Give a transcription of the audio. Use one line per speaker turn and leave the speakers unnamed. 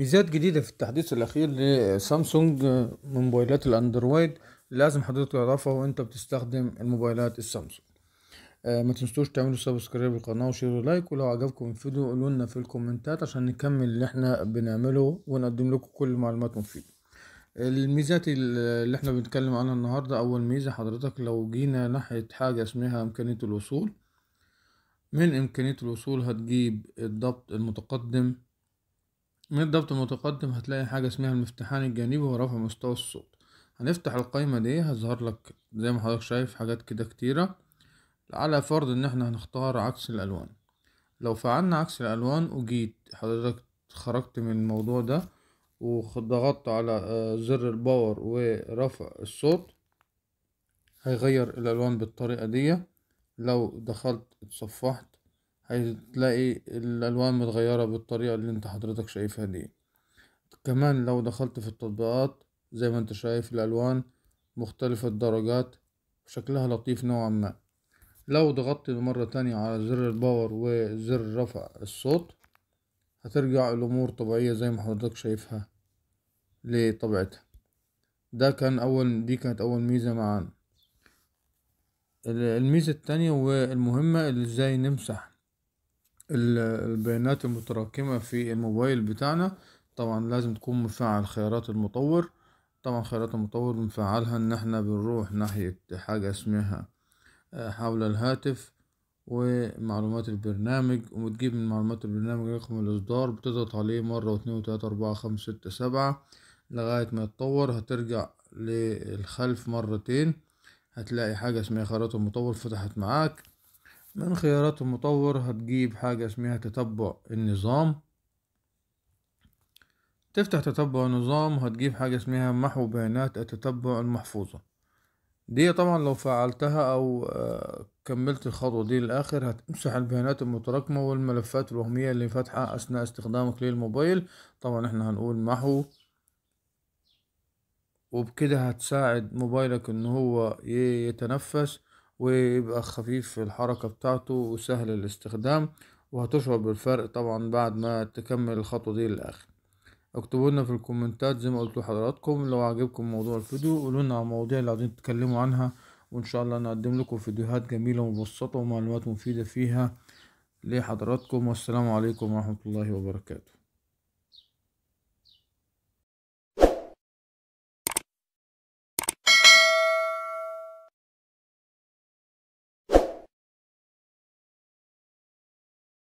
ميزات جديدة في التحديث الأخير لسامسونج من آه، موبايلات الأندرويد لازم حضرتك تعرفها وأنت بتستخدم الموبايلات السامسونج آه ما تنسوش تعملوا سبسكرايب للقناة وشير لايك ولو عجبكم الفيديو قولوا لنا في الكومنتات عشان نكمل اللي احنا بنعمله ونقدم لكم كل معلومات مفيدة الميزات اللي احنا بنتكلم عنها النهاردة أول ميزة حضرتك لو جينا ناحية حاجة اسمها إمكانية الوصول من إمكانية الوصول هتجيب الضبط المتقدم من الضبط المتقدم هتلاقي حاجة اسمها المفتاحان الجانبي ورفع مستوى الصوت هنفتح القايمة دي هظهر لك زي ما حضرتك شايف حاجات كده كتيرة على فرض ان احنا هنختار عكس الالوان لو فعلنا عكس الالوان وجيت حضرتك خرجت من الموضوع ده وضغطت على آه، زر الباور ورفع الصوت هيغير الالوان بالطريقة دي لو دخلت اتصفحت هتلاقي الالوان متغيرة بالطريقة اللي انت حضرتك شايفها دي كمان لو دخلت في التطبيقات زي ما انت شايف الالوان مختلفة الدرجات شكلها لطيف نوعا ما لو ضغطت مرة تانية على زر الباور وزر رفع الصوت هترجع الامور طبيعية زي ما حضرتك شايفها لطبيعتها ده كان اول دي كانت اول ميزة معانا الميزة التانية والمهمة اللي ازاي نمسح البيانات المتراكمة في الموبايل بتاعنا طبعا لازم تكون مفعل خيارات المطور طبعا خيارات المطور بنفعلها ان احنا بنروح ناحية حاجة اسمها آه، حول الهاتف ومعلومات البرنامج وبتجيب من معلومات البرنامج رقم الاصدار بتضغط عليه مرة واتنين وتلاتة اربعة خمسة ستة سبعة لغاية ما يتطور هترجع للخلف مرتين هتلاقي حاجة اسمها خيارات المطور فتحت معاك من خيارات المطور هتجيب حاجة اسمها تتبع النظام تفتح تتبع النظام هتجيب حاجة اسمها محو بيانات التتبع المحفوظة دي طبعا لو فعلتها او آه، كملت الخطوة دي للاخر هتمسح البيانات المتراكمة والملفات الوهمية اللي فاتحة اثناء استخدامك للموبايل طبعا احنا هنقول محو وبكده هتساعد موبايلك ان هو يتنفس ويبقى خفيف الحركة بتاعته وسهل الاستخدام وهتشعر بالفرق طبعا بعد ما تكمل الخطوة دي للآخر اكتبوا لنا في الكومنتات زي ما قلت لحضراتكم لو عجبكم موضوع الفيديو قولوا لنا على المواضيع اللي عايزين تتكلموا عنها وان شاء الله نقدم لكم فيديوهات جميلة ومبسطة ومعلومات مفيدة فيها لحضراتكم والسلام عليكم ورحمة الله وبركاته